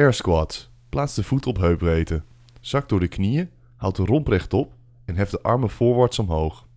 Air squat: Plaats de voet op heupbreedte. Zak door de knieën, houd de romp rechtop en hef de armen voorwaarts omhoog.